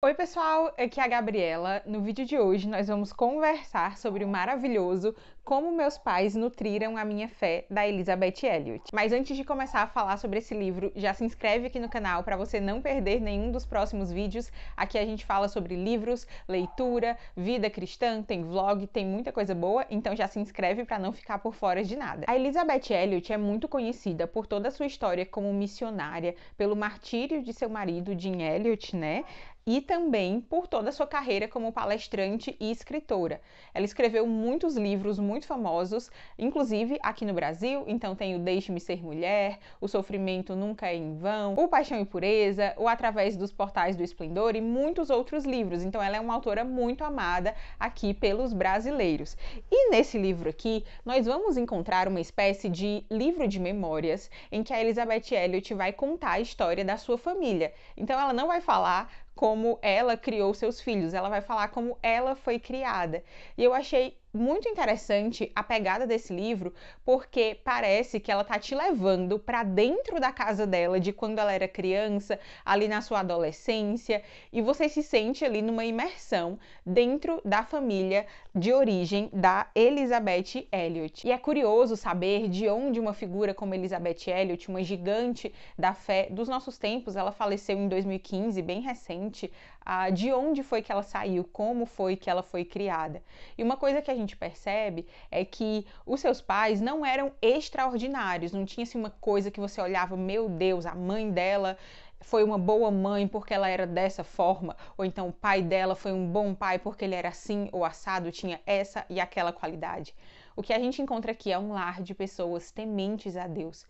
Oi, pessoal, aqui é a Gabriela. No vídeo de hoje nós vamos conversar sobre o maravilhoso Como Meus Pais Nutriram a Minha Fé, da Elizabeth Elliot. Mas antes de começar a falar sobre esse livro, já se inscreve aqui no canal para você não perder nenhum dos próximos vídeos. Aqui a gente fala sobre livros, leitura, vida cristã, tem vlog, tem muita coisa boa, então já se inscreve para não ficar por fora de nada. A Elizabeth Elliot é muito conhecida por toda a sua história como missionária, pelo martírio de seu marido Jim Elliot, né? e também por toda a sua carreira como palestrante e escritora. Ela escreveu muitos livros muito famosos, inclusive aqui no Brasil, então tem o Deixe-me Ser Mulher, O Sofrimento Nunca é em Vão, O Paixão e Pureza, O Através dos Portais do Esplendor e muitos outros livros. Então ela é uma autora muito amada aqui pelos brasileiros. E nesse livro aqui, nós vamos encontrar uma espécie de livro de memórias em que a Elizabeth Elliot vai contar a história da sua família. Então ela não vai falar como ela criou seus filhos, ela vai falar como ela foi criada. E eu achei muito interessante a pegada desse livro, porque parece que ela tá te levando para dentro da casa dela, de quando ela era criança, ali na sua adolescência, e você se sente ali numa imersão dentro da família de origem da Elizabeth Elliot. E é curioso saber de onde uma figura como Elizabeth Elliot, uma gigante da fé dos nossos tempos, ela faleceu em 2015, bem recente, ah, de onde foi que ela saiu, como foi que ela foi criada. E uma coisa que a gente percebe é que os seus pais não eram extraordinários, não tinha assim, uma coisa que você olhava, meu Deus, a mãe dela foi uma boa mãe porque ela era dessa forma, ou então o pai dela foi um bom pai porque ele era assim ou assado, tinha essa e aquela qualidade. O que a gente encontra aqui é um lar de pessoas tementes a Deus.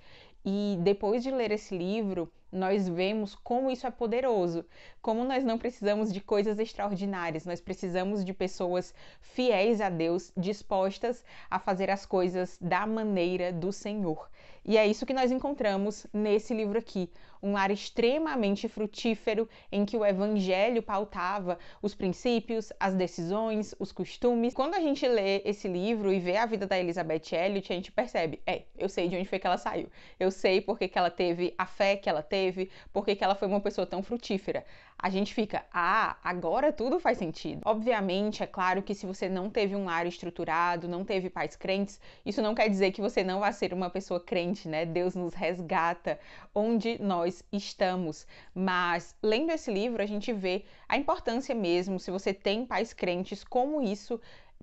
E depois de ler esse livro, nós vemos como isso é poderoso, como nós não precisamos de coisas extraordinárias, nós precisamos de pessoas fiéis a Deus, dispostas a fazer as coisas da maneira do Senhor. E é isso que nós encontramos nesse livro aqui, um lar extremamente frutífero em que o evangelho pautava os princípios, as decisões, os costumes. Quando a gente lê esse livro e vê a vida da Elizabeth Elliot, a gente percebe, é, eu sei de onde foi que ela saiu. Eu sei porque que ela teve a fé que ela teve teve, por que, ela foi uma pessoa tão frutífera. A gente fica, ah, agora tudo faz sentido. Obviamente, é claro que se você não teve um lar estruturado, não teve pais crentes, isso não quer dizer que você não vai ser uma pessoa crente, né? Deus nos resgata onde nós estamos. Mas lendo esse livro, a gente vê a importância mesmo, se você tem pais crentes, como isso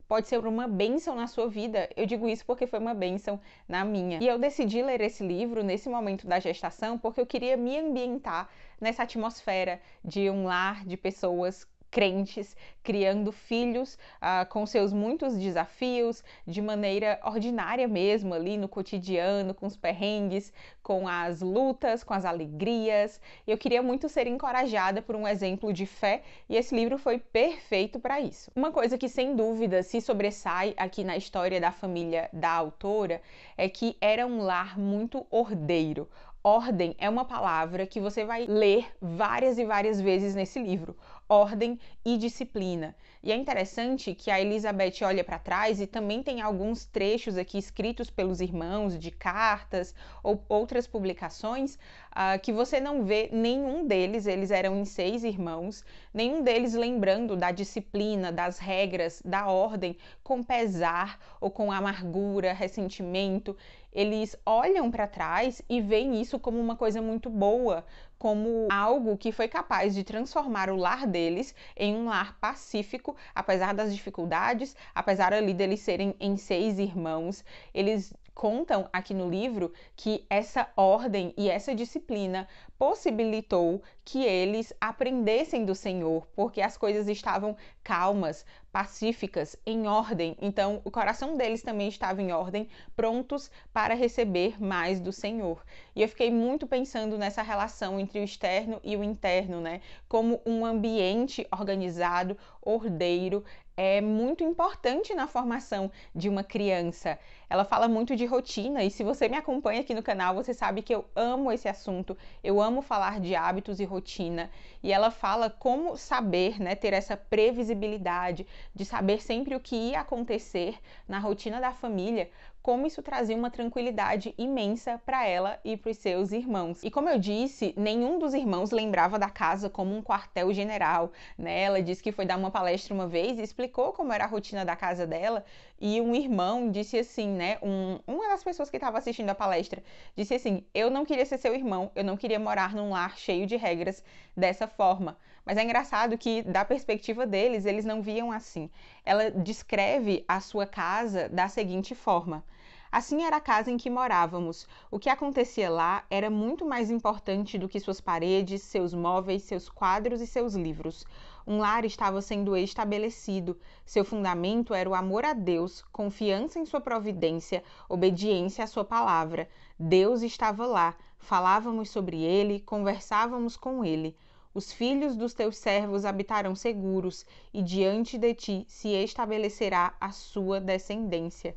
pode ser uma bênção na sua vida. Eu digo isso porque foi uma bênção na minha. E eu decidi ler esse livro nesse momento da gestação porque eu queria me ambientar nessa atmosfera de um lar de pessoas crentes, criando filhos ah, com seus muitos desafios, de maneira ordinária mesmo, ali no cotidiano, com os perrengues, com as lutas, com as alegrias. Eu queria muito ser encorajada por um exemplo de fé e esse livro foi perfeito para isso. Uma coisa que sem dúvida se sobressai aqui na história da família da autora é que era um lar muito ordeiro. Ordem é uma palavra que você vai ler várias e várias vezes nesse livro ordem e disciplina. E é interessante que a Elizabeth olha para trás e também tem alguns trechos aqui escritos pelos irmãos de cartas ou outras publicações uh, que você não vê nenhum deles, eles eram em seis irmãos, nenhum deles lembrando da disciplina, das regras, da ordem com pesar ou com amargura, ressentimento eles olham para trás e veem isso como uma coisa muito boa, como algo que foi capaz de transformar o lar deles em um lar pacífico, apesar das dificuldades, apesar ali deles serem em seis irmãos, eles contam aqui no livro que essa ordem e essa disciplina possibilitou que eles aprendessem do Senhor, porque as coisas estavam calmas, pacíficas, em ordem. Então, o coração deles também estava em ordem, prontos para receber mais do Senhor. E eu fiquei muito pensando nessa relação entre o externo e o interno, né? Como um ambiente organizado, ordeiro, é muito importante na formação de uma criança. Ela fala muito de rotina e se você me acompanha aqui no canal, você sabe que eu amo esse assunto. Eu amo falar de hábitos e rotina. E ela fala como saber, né, ter essa previsibilidade de saber sempre o que ia acontecer na rotina da família como isso trazia uma tranquilidade imensa para ela e para os seus irmãos. E como eu disse, nenhum dos irmãos lembrava da casa como um quartel-general. Né? Ela disse que foi dar uma palestra uma vez e explicou como era a rotina da casa dela. E um irmão disse assim, né? Um, uma das pessoas que estava assistindo a palestra disse assim: Eu não queria ser seu irmão, eu não queria morar num lar cheio de regras dessa forma. Mas é engraçado que, da perspectiva deles, eles não viam assim. Ela descreve a sua casa da seguinte forma. Assim era a casa em que morávamos. O que acontecia lá era muito mais importante do que suas paredes, seus móveis, seus quadros e seus livros. Um lar estava sendo estabelecido. Seu fundamento era o amor a Deus, confiança em sua providência, obediência à sua palavra. Deus estava lá. Falávamos sobre ele, conversávamos com ele. Os filhos dos teus servos habitarão seguros, e diante de ti se estabelecerá a sua descendência.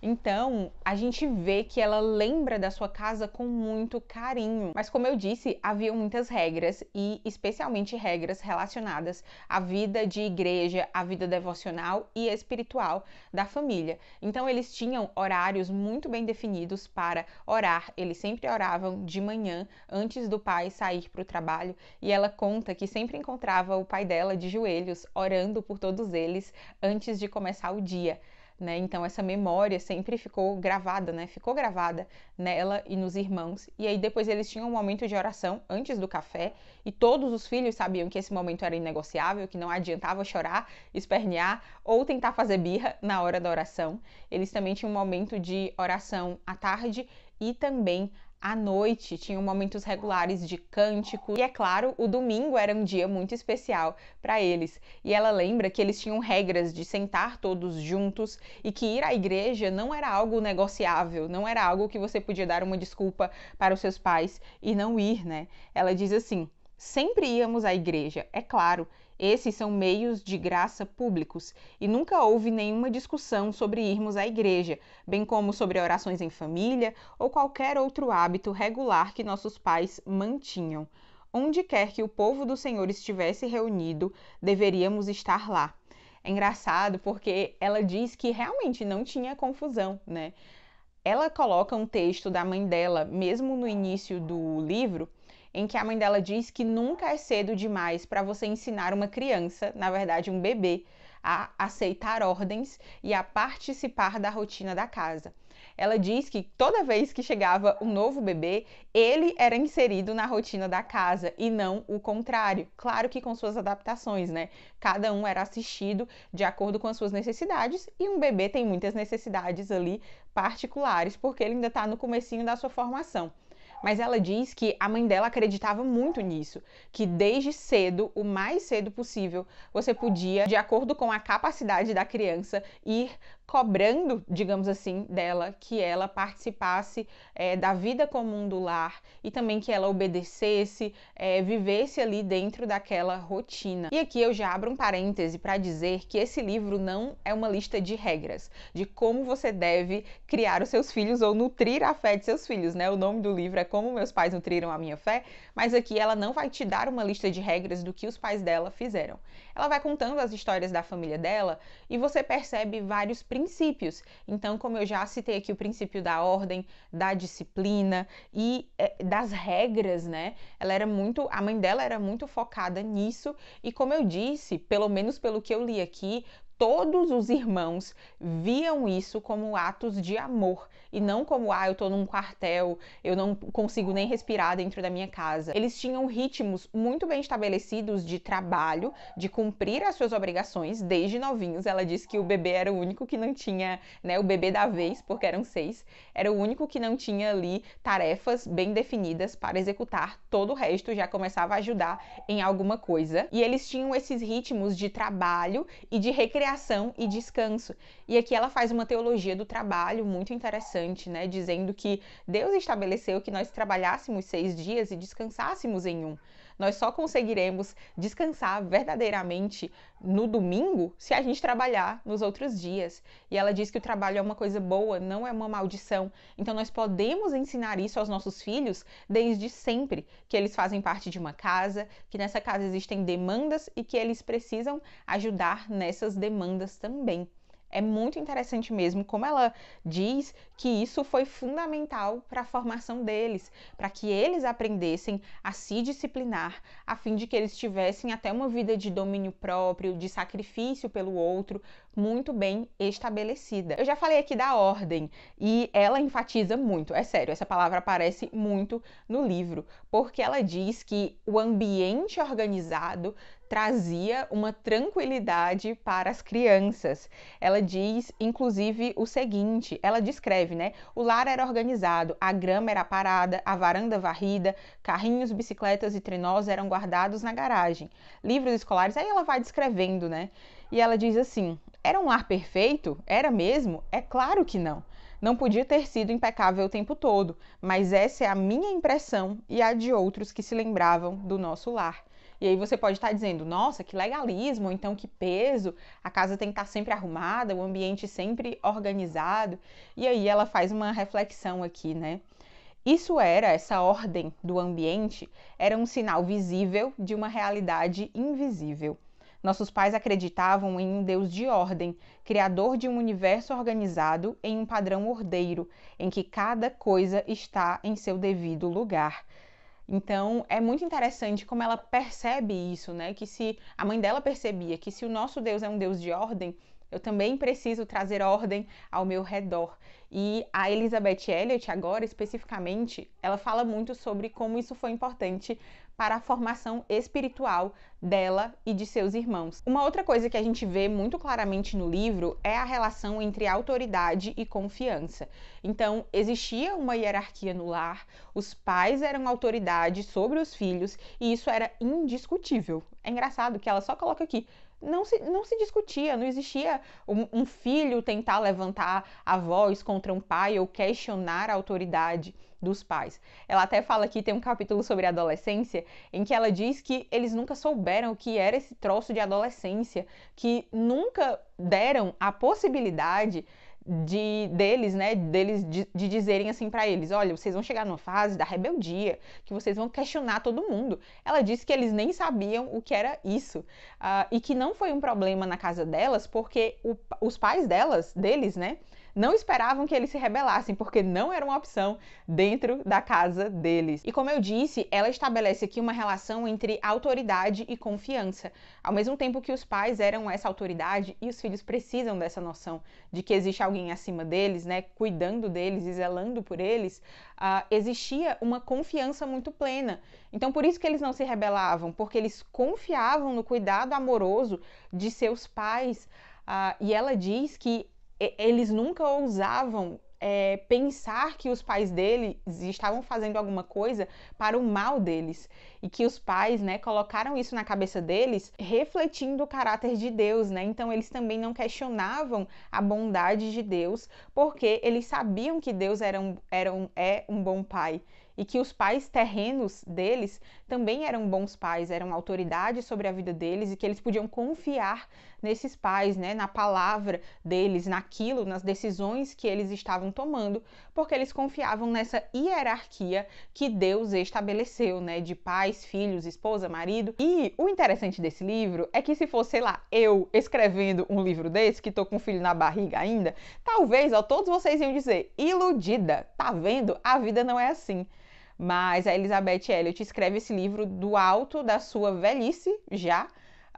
Então, a gente vê que ela lembra da sua casa com muito carinho. Mas como eu disse, havia muitas regras e especialmente regras relacionadas à vida de igreja, à vida devocional e espiritual da família. Então, eles tinham horários muito bem definidos para orar. Eles sempre oravam de manhã antes do pai sair para o trabalho, e ela conta que sempre encontrava o pai dela de joelhos orando por todos eles antes de começar o dia né? Então essa memória sempre ficou gravada, né? Ficou gravada nela e nos irmãos. E aí depois eles tinham um momento de oração antes do café e todos os filhos sabiam que esse momento era inegociável, que não adiantava chorar, espernear ou tentar fazer birra na hora da oração. Eles também tinham um momento de oração à tarde e também à noite tinham momentos regulares de cântico e é claro, o domingo era um dia muito especial para eles. E ela lembra que eles tinham regras de sentar todos juntos e que ir à igreja não era algo negociável, não era algo que você podia dar uma desculpa para os seus pais e não ir, né? Ela diz assim: "Sempre íamos à igreja, é claro, esses são meios de graça públicos e nunca houve nenhuma discussão sobre irmos à igreja, bem como sobre orações em família ou qualquer outro hábito regular que nossos pais mantinham. Onde quer que o povo do Senhor estivesse reunido, deveríamos estar lá. É engraçado porque ela diz que realmente não tinha confusão, né? Ela coloca um texto da mãe dela, mesmo no início do livro, em que a mãe dela diz que nunca é cedo demais para você ensinar uma criança, na verdade um bebê, a aceitar ordens e a participar da rotina da casa. Ela diz que toda vez que chegava um novo bebê, ele era inserido na rotina da casa e não o contrário. Claro que com suas adaptações, né? Cada um era assistido de acordo com as suas necessidades e um bebê tem muitas necessidades ali particulares porque ele ainda está no comecinho da sua formação. Mas ela diz que a mãe dela acreditava muito nisso, que desde cedo, o mais cedo possível, você podia, de acordo com a capacidade da criança, ir cobrando, digamos assim, dela que ela participasse é, da vida comum do lar e também que ela obedecesse, é, vivesse ali dentro daquela rotina. E aqui eu já abro um parêntese para dizer que esse livro não é uma lista de regras de como você deve criar os seus filhos ou nutrir a fé de seus filhos, né? O nome do livro é Como Meus Pais Nutriram a Minha Fé, mas aqui ela não vai te dar uma lista de regras do que os pais dela fizeram. Ela vai contando as histórias da família dela e você percebe vários princípios. Então, como eu já citei aqui o princípio da ordem, da disciplina e é, das regras, né? Ela era muito, a mãe dela era muito focada nisso e como eu disse, pelo menos pelo que eu li aqui, todos os irmãos viam isso como atos de amor e não como ah, eu tô num quartel, eu não consigo nem respirar dentro da minha casa. Eles tinham ritmos muito bem estabelecidos de trabalho, de cumprir as suas obrigações desde novinhos. Ela disse que o bebê era o único que não tinha, né, o bebê da vez, porque eram seis, era o único que não tinha ali tarefas bem definidas para executar. Todo o resto já começava a ajudar em alguma coisa. E eles tinham esses ritmos de trabalho e de recreação recreação e descanso. E aqui ela faz uma teologia do trabalho muito interessante, né? Dizendo que Deus estabeleceu que nós trabalhássemos seis dias e descansássemos em um. Nós só conseguiremos descansar verdadeiramente no domingo se a gente trabalhar nos outros dias. E ela diz que o trabalho é uma coisa boa, não é uma maldição. Então nós podemos ensinar isso aos nossos filhos desde sempre, que eles fazem parte de uma casa, que nessa casa existem demandas e que eles precisam ajudar nessas demandas também. É muito interessante mesmo como ela diz que isso foi fundamental para a formação deles, para que eles aprendessem a se disciplinar, a fim de que eles tivessem até uma vida de domínio próprio, de sacrifício pelo outro, muito bem estabelecida. Eu já falei aqui da ordem e ela enfatiza muito, é sério, essa palavra aparece muito no livro, porque ela diz que o ambiente organizado trazia uma tranquilidade para as crianças. Ela diz, inclusive, o seguinte: ela descreve, né? O lar era organizado, a grama era parada, a varanda varrida, carrinhos, bicicletas e trenós eram guardados na garagem, livros escolares. Aí ela vai descrevendo, né? E ela diz assim: era um lar perfeito? Era mesmo? É claro que não. Não podia ter sido impecável o tempo todo, mas essa é a minha impressão e a de outros que se lembravam do nosso lar. E aí você pode estar tá dizendo, nossa, que legalismo, ou então que peso, a casa tem que estar tá sempre arrumada, o ambiente sempre organizado. E aí ela faz uma reflexão aqui, né? Isso era, essa ordem do ambiente, era um sinal visível de uma realidade invisível. Nossos pais acreditavam em um Deus de ordem, criador de um universo organizado em um padrão ordeiro, em que cada coisa está em seu devido lugar. Então, é muito interessante como ela percebe isso, né? Que se a mãe dela percebia que se o nosso Deus é um Deus de ordem, eu também preciso trazer ordem ao meu redor. E a Elizabeth Elliot agora especificamente, ela fala muito sobre como isso foi importante para a formação espiritual dela e de seus irmãos. Uma outra coisa que a gente vê muito claramente no livro é a relação entre autoridade e confiança. Então, existia uma hierarquia no lar, os pais eram autoridade sobre os filhos e isso era indiscutível. É engraçado que ela só coloca aqui não se, não se discutia, não existia um, um filho tentar levantar a voz contra um pai ou questionar a autoridade dos pais. Ela até fala que tem um capítulo sobre adolescência em que ela diz que eles nunca souberam o que era esse troço de adolescência, que nunca deram a possibilidade de deles, né, deles de, de dizerem assim para eles, olha, vocês vão chegar numa fase da rebeldia, que vocês vão questionar todo mundo. Ela disse que eles nem sabiam o que era isso uh, e que não foi um problema na casa delas, porque o, os pais delas, deles, né, não esperavam que eles se rebelassem, porque não era uma opção dentro da casa deles. E como eu disse, ela estabelece aqui uma relação entre autoridade e confiança. Ao mesmo tempo que os pais eram essa autoridade e os filhos precisam dessa noção de que existe alguém acima deles, né, cuidando deles e zelando por eles, uh, existia uma confiança muito plena. Então, por isso que eles não se rebelavam, porque eles confiavam no cuidado amoroso de seus pais. Uh, e ela diz que eles nunca ousavam é, pensar que os pais deles estavam fazendo alguma coisa para o mal deles e que os pais, né, colocaram isso na cabeça deles, refletindo o caráter de Deus, né? Então eles também não questionavam a bondade de Deus, porque eles sabiam que Deus era um, era um, é um bom pai e que os pais terrenos deles também eram bons pais, eram autoridade sobre a vida deles e que eles podiam confiar nesses pais, né, na palavra deles, naquilo, nas decisões que eles estavam tomando, porque eles confiavam nessa hierarquia que Deus estabeleceu, né, de pais, filhos, esposa, marido. E o interessante desse livro é que se fosse, sei lá, eu escrevendo um livro desse, que tô com um filho na barriga ainda, talvez, ó, todos vocês iam dizer, iludida, tá vendo? A vida não é assim. Mas a Elizabeth Elliot escreve esse livro do alto da sua velhice já,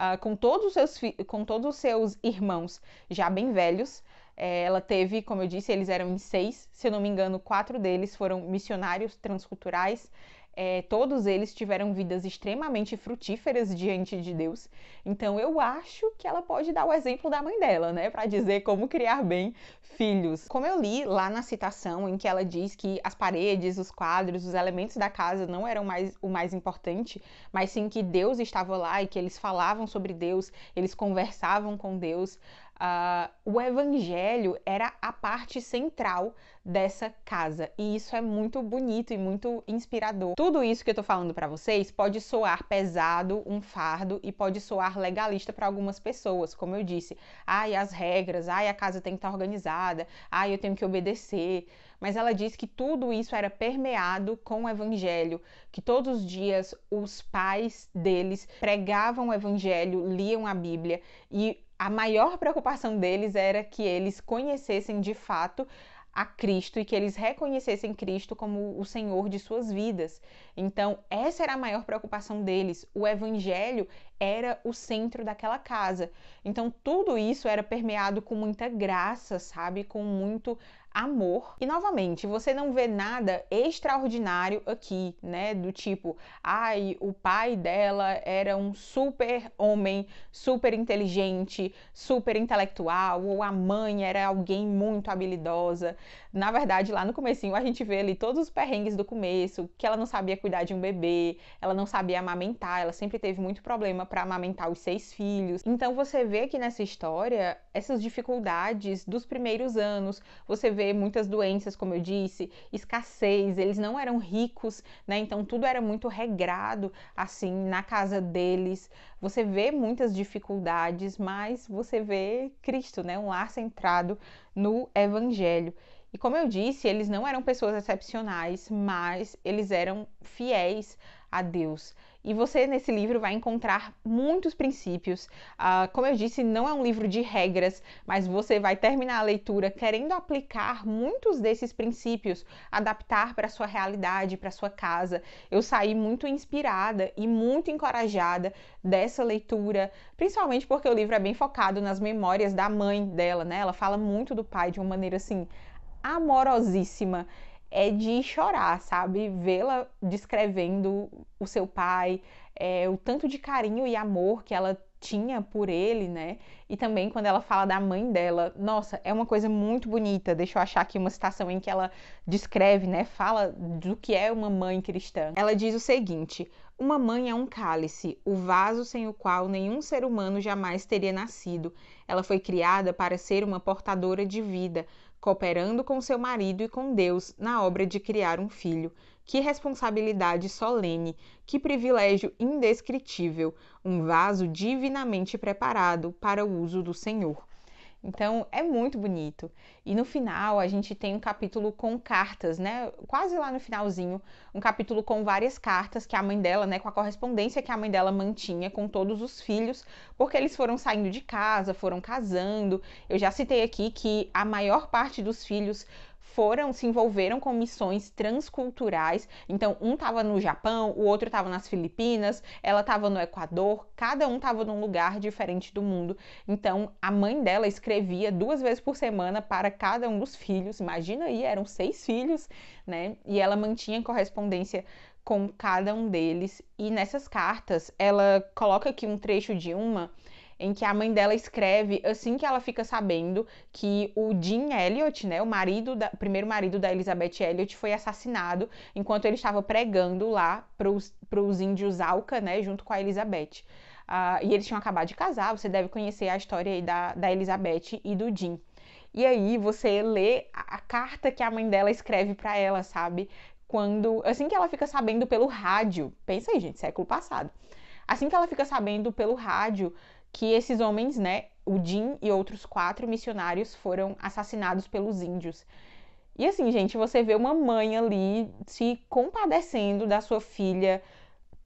uh, com, todos os seus com todos os seus irmãos já bem velhos. É, ela teve, como eu disse, eles eram em seis, se eu não me engano, quatro deles foram missionários transculturais. É, todos eles tiveram vidas extremamente frutíferas diante de Deus. Então eu acho que ela pode dar o exemplo da mãe dela, né, para dizer como criar bem filhos. Como eu li lá na citação em que ela diz que as paredes, os quadros, os elementos da casa não eram mais o mais importante, mas sim que Deus estava lá e que eles falavam sobre Deus, eles conversavam com Deus. Uh, o evangelho era a parte central dessa casa e isso é muito bonito e muito inspirador. Tudo isso que eu tô falando para vocês pode soar pesado, um fardo e pode soar legalista para algumas pessoas, como eu disse. Ai, as regras, ai, a casa tem que estar tá organizada, ai, eu tenho que obedecer. Mas ela diz que tudo isso era permeado com o evangelho, que todos os dias os pais deles pregavam o evangelho, liam a Bíblia e a maior preocupação deles era que eles conhecessem de fato a Cristo e que eles reconhecessem Cristo como o Senhor de suas vidas. Então, essa era a maior preocupação deles. O evangelho era o centro daquela casa. Então tudo isso era permeado com muita graça, sabe? Com muito amor. E novamente, você não vê nada extraordinário aqui, né? Do tipo, ai, o pai dela era um super homem, super inteligente, super intelectual, ou a mãe era alguém muito habilidosa. Na verdade, lá no comecinho a gente vê ali todos os perrengues do começo, que ela não sabia cuidar de um bebê, ela não sabia amamentar, ela sempre teve muito problema para amamentar os seis filhos. Então você vê que nessa história essas dificuldades dos primeiros anos, você vê muitas doenças, como eu disse, escassez, eles não eram ricos, né? Então tudo era muito regrado assim na casa deles. Você vê muitas dificuldades, mas você vê Cristo, né? Um lar centrado no evangelho. E como eu disse, eles não eram pessoas excepcionais, mas eles eram fiéis a Deus. E você, nesse livro, vai encontrar muitos princípios. Uh, como eu disse, não é um livro de regras, mas você vai terminar a leitura querendo aplicar muitos desses princípios, adaptar para a sua realidade, para a sua casa. Eu saí muito inspirada e muito encorajada dessa leitura, principalmente porque o livro é bem focado nas memórias da mãe dela, né? Ela fala muito do pai de uma maneira assim amorosíssima é de chorar, sabe? Vê-la descrevendo o seu pai, é, o tanto de carinho e amor que ela tinha por ele, né? E também quando ela fala da mãe dela, nossa, é uma coisa muito bonita. Deixa eu achar aqui uma citação em que ela descreve, né? Fala do que é uma mãe cristã. Ela diz o seguinte: uma mãe é um cálice, o vaso sem o qual nenhum ser humano jamais teria nascido. Ela foi criada para ser uma portadora de vida, cooperando com seu marido e com Deus na obra de criar um filho. Que responsabilidade solene, que privilégio indescritível, um vaso divinamente preparado para o uso do Senhor. Então é muito bonito. E no final a gente tem um capítulo com cartas, né? Quase lá no finalzinho, um capítulo com várias cartas que a mãe dela, né, com a correspondência que a mãe dela mantinha com todos os filhos, porque eles foram saindo de casa, foram casando. Eu já citei aqui que a maior parte dos filhos foram, se envolveram com missões transculturais. Então, um estava no Japão, o outro estava nas Filipinas, ela estava no Equador, cada um estava num lugar diferente do mundo. Então, a mãe dela escrevia duas vezes por semana para cada um dos filhos. Imagina aí, eram seis filhos, né? E ela mantinha correspondência com cada um deles. E nessas cartas, ela coloca aqui um trecho de uma em que a mãe dela escreve assim que ela fica sabendo que o Jim Elliot, né, o marido da, primeiro marido da Elizabeth Elliot, foi assassinado enquanto ele estava pregando lá para os índios Alca, né, junto com a Elizabeth. Uh, e eles tinham acabado de casar, você deve conhecer a história aí da, da Elizabeth e do Jim. E aí você lê a, a carta que a mãe dela escreve para ela, sabe? Quando assim que ela fica sabendo pelo rádio, pensa aí, gente, século passado. Assim que ela fica sabendo pelo rádio que esses homens, né, o Jim e outros quatro missionários foram assassinados pelos índios. E assim, gente, você vê uma mãe ali se compadecendo da sua filha,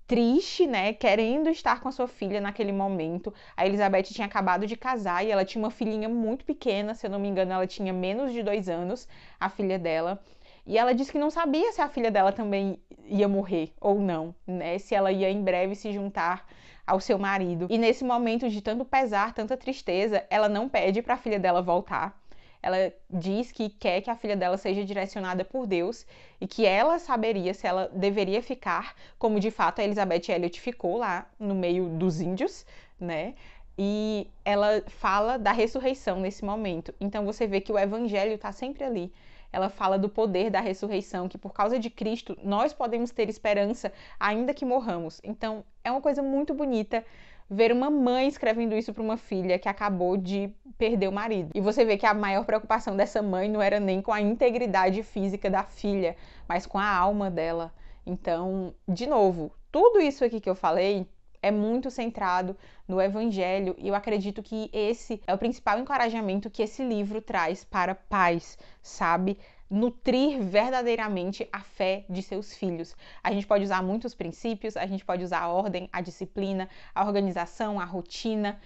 triste, né, querendo estar com a sua filha naquele momento. A Elizabeth tinha acabado de casar e ela tinha uma filhinha muito pequena, se eu não me engano, ela tinha menos de dois anos, a filha dela. E ela disse que não sabia se a filha dela também ia morrer ou não, né, se ela ia em breve se juntar ao seu marido. E nesse momento de tanto pesar, tanta tristeza, ela não pede para a filha dela voltar. Ela diz que quer que a filha dela seja direcionada por Deus e que ela saberia se ela deveria ficar, como de fato a Elizabeth Elliot ficou lá no meio dos índios, né? E ela fala da ressurreição nesse momento. Então você vê que o evangelho está sempre ali ela fala do poder da ressurreição, que por causa de Cristo nós podemos ter esperança ainda que morramos. Então, é uma coisa muito bonita ver uma mãe escrevendo isso para uma filha que acabou de perder o marido. E você vê que a maior preocupação dessa mãe não era nem com a integridade física da filha, mas com a alma dela. Então, de novo, tudo isso aqui que eu falei é muito centrado no Evangelho e eu acredito que esse é o principal encorajamento que esse livro traz para pais, sabe? nutrir verdadeiramente a fé de seus filhos. A gente pode usar muitos princípios, a gente pode usar a ordem, a disciplina, a organização, a rotina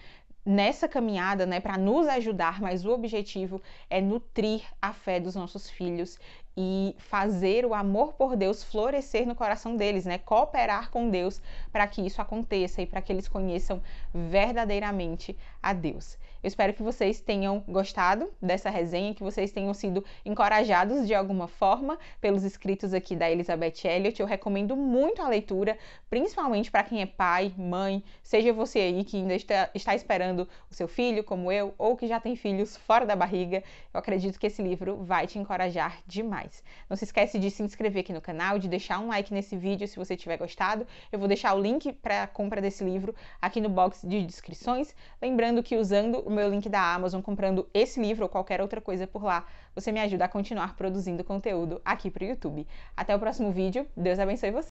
nessa caminhada, né, para nos ajudar, mas o objetivo é nutrir a fé dos nossos filhos e fazer o amor por Deus florescer no coração deles, né? Cooperar com Deus para que isso aconteça e para que eles conheçam verdadeiramente a Deus. Eu espero que vocês tenham gostado dessa resenha, que vocês tenham sido encorajados de alguma forma pelos escritos aqui da Elizabeth Elliot. Eu recomendo muito a leitura, principalmente para quem é pai, mãe, seja você aí que ainda está, está esperando o seu filho, como eu, ou que já tem filhos fora da barriga. Eu acredito que esse livro vai te encorajar demais mais. Não se esquece de se inscrever aqui no canal, de deixar um like nesse vídeo se você tiver gostado. Eu vou deixar o link para a compra desse livro aqui no box de descrições. Lembrando que usando o meu link da Amazon, comprando esse livro ou qualquer outra coisa por lá, você me ajuda a continuar produzindo conteúdo aqui para o YouTube. Até o próximo vídeo. Deus abençoe você.